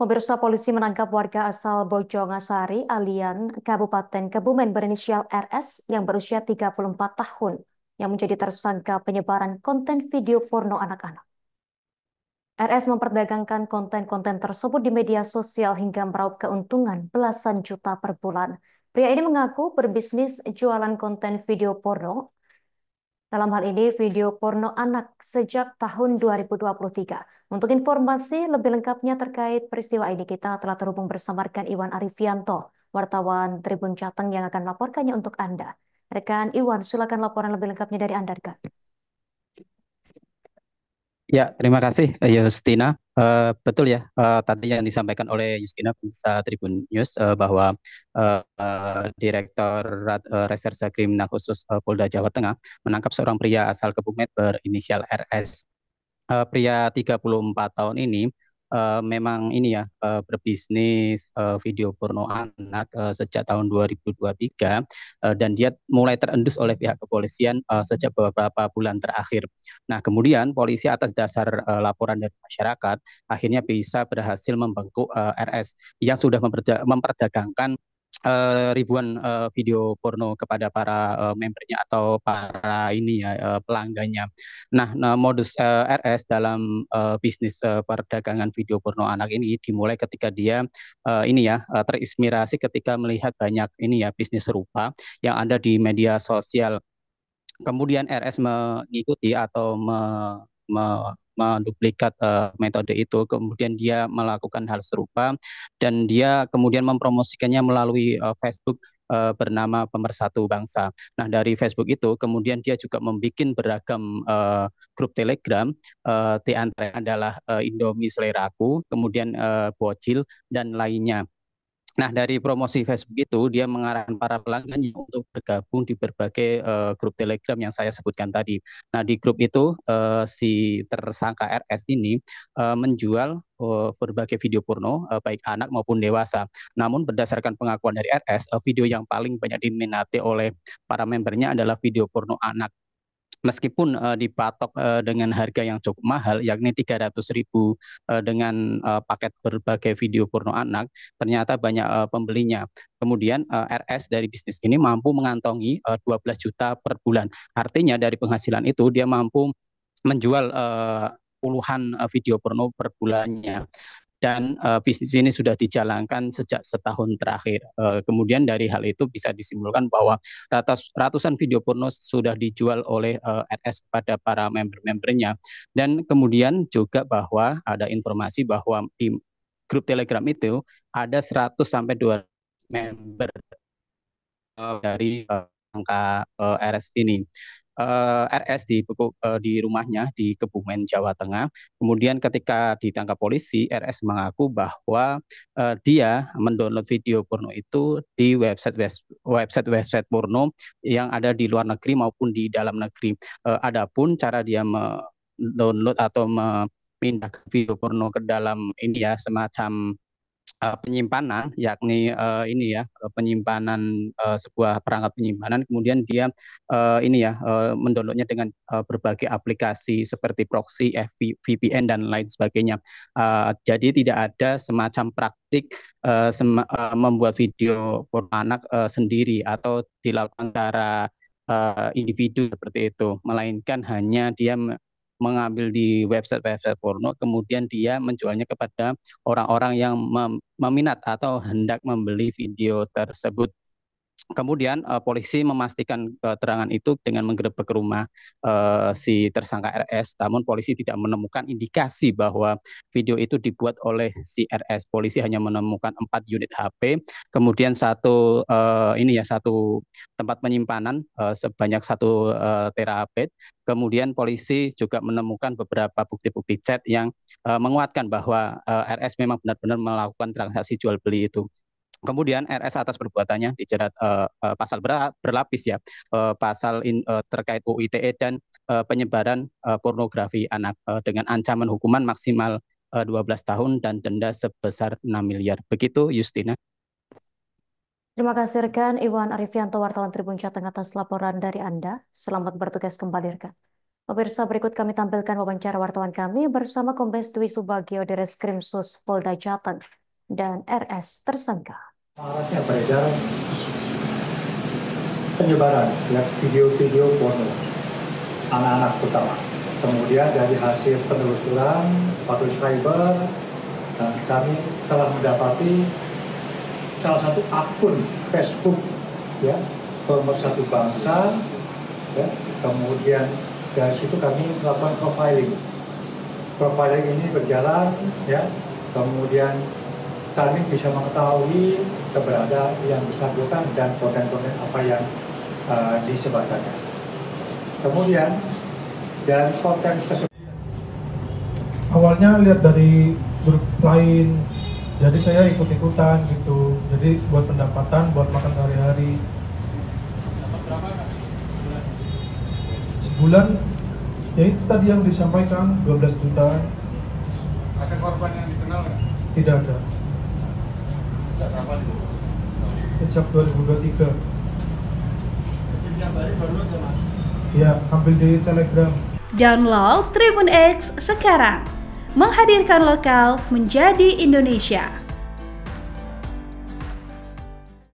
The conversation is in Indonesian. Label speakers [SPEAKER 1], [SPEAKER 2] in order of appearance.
[SPEAKER 1] Pemirsa polisi menangkap warga asal Bojongasari Alian, Kabupaten Kebumen berinisial RS yang berusia 34 tahun yang menjadi tersangka penyebaran konten video porno anak-anak. RS memperdagangkan konten-konten tersebut di media sosial hingga meraup keuntungan belasan juta per bulan. Pria ini mengaku berbisnis jualan konten video porno dalam hal ini video porno anak sejak tahun 2023. Untuk informasi lebih lengkapnya terkait peristiwa ini kita telah terhubung bersama rekan Iwan Arifianto, wartawan Tribun Jateng yang akan melaporkannya untuk Anda. Rekan Iwan, silakan laporan lebih lengkapnya dari Anda, rekan.
[SPEAKER 2] Ya, terima kasih eh, Justina. Uh, betul ya, uh, tadi yang disampaikan oleh Justina pemirsa Tribun News uh, bahwa uh, uh, Direktur uh, Reserse Kriminal Khusus uh, Polda Jawa Tengah menangkap seorang pria asal Kebumen berinisial RS. Uh, pria 34 tahun ini uh, memang ini ya uh, berbisnis uh, video porno anak uh, sejak tahun 2023 uh, dan dia mulai terendus oleh pihak kepolisian uh, sejak beberapa bulan terakhir. Nah, kemudian polisi atas dasar uh, laporan dari masyarakat akhirnya bisa berhasil membengkuk uh, RS yang sudah memperdagangkan uh, ribuan uh, video porno kepada para uh, membernya atau para ini ya uh, pelanggannya. Nah, nah modus uh, RS dalam uh, bisnis uh, perdagangan video porno anak ini dimulai ketika dia uh, ini ya uh, terinspirasi ketika melihat banyak ini ya bisnis serupa yang ada di media sosial. Kemudian RS mengikuti atau me, me menduplikat uh, metode itu kemudian dia melakukan hal serupa dan dia kemudian mempromosikannya melalui uh, Facebook eh, bernama Pemersatu Bangsa. Nah, dari Facebook itu kemudian dia juga membuat beragam uh, grup Telegram, uh, di antara adalah uh, Indomie Seleraku, kemudian uh, Bocil dan lainnya. Nah, dari promosi Facebook itu dia mengarahkan para pelanggan untuk bergabung di berbagai uh, grup Telegram yang saya sebutkan tadi. Nah, di grup itu uh, si tersangka RS ini uh, menjual uh, berbagai video porno uh, baik anak maupun dewasa. Namun berdasarkan pengakuan dari RS, uh, video yang paling banyak diminati oleh para membernya adalah video porno anak meskipun uh, dipatok uh, dengan harga yang cukup mahal yakni 300.000 uh, eh, dengan uh, paket berbagai video porno anak ternyata banyak uh, pembelinya kemudian uh, RS dari bisnis ini mampu mengantongi uh, 12 juta per bulan artinya dari penghasilan itu dia mampu menjual uh, puluhan video porno per bulannya dan uh, bisnis ini sudah dijalankan sejak setahun terakhir. Uh, kemudian dari hal itu bisa disimpulkan bahwa ratus, ratusan video porno sudah dijual oleh uh, eh, RS kepada para member-membernya. Dan kemudian juga bahwa ada informasi bahwa di grup Telegram itu ada 100 sampai 200 member uh, dari uh, angka uh, RS ini. Eh, RS di uh, di rumahnya di Kebumen Jawa Tengah. Kemudian ketika ditangkap polisi, RS mengaku bahwa uh, dia mendownload video porno itu di website website website porno yang ada di luar negeri maupun di dalam negeri. Uh, adapun cara dia mendownload atau memindahkan video porno ke dalam India semacam uh, penyimpanan yakni uh, ini ya eh, penyimpanan uh, sebuah perangkat penyimpanan kemudian dia uh, ini ya uh, mendownloadnya dengan uh, berbagai aplikasi seperti proxy, FV, VPN dan lain sebagainya. Uh, jadi tidak ada semacam praktik uh, uh, membuat video porno anak uh, sendiri atau dilakukan secara individu seperti itu, melainkan hanya dia mengambil di website-website porno, kemudian dia menjualnya kepada orang-orang yang meminat atau hendak membeli video tersebut. Kemudian uh, polisi memastikan eh, keterangan itu dengan menggerebek rumah uh, si tersangka RS. Namun polisi tidak menemukan indikasi bahwa video itu dibuat oleh si RS. Polisi hanya menemukan empat unit HP, kemudian satu uh, ini ya satu tempat penyimpanan uh, sebanyak satu uh, terabit. Kemudian polisi juga menemukan beberapa bukti-bukti chat yang uh, menguatkan bahwa uh, RS memang benar-benar melakukan transaksi jual beli itu. Kemudian RS atas perbuatannya dijerat uh, uh, pasal ber berlapis ya, uh, pasal in, uh, terkait UITE dan uh, penyebaran uh, pornografi anak uh, dengan ancaman hukuman maksimal uh, 12 tahun dan denda sebesar 6 miliar. Begitu Justina.
[SPEAKER 1] Terima kasih rekan Iwan Arifianto wartawan Tribun Jateng atas laporan dari Anda. Selamat bertugas kembali rekan. Pemirsa berikut kami tampilkan wawancara wartawan kami bersama Kombes Dwi Subagio di Reskrim Sus Polda Jateng dan RS tersangka maraknya beredar penyebaran ya, video-video porno anak-anak utama. Kemudian dari hasil penelusuran patroli Cyber dan kami telah mendapati salah satu akun Facebook ya satu bangsa ya kemudian dari situ kami melakukan profiling profiling ini berjalan ya kemudian kami bisa mengetahui keberadaan yang bersangkutan dan konten-konten apa yang uh, disebarkannya. Kemudian dan konten tersebut awalnya lihat dari grup lain, jadi saya ikut-ikutan gitu. Jadi buat pendapatan, buat makan sehari-hari. Sebulan ya itu tadi yang disampaikan 12 juta.
[SPEAKER 2] Ada korban yang dikenal Tidak ada sejak kapan itu?
[SPEAKER 1] Sejak 2023. ya Ya, ambil di Telegram. Download Tribun X sekarang. Menghadirkan lokal menjadi Indonesia.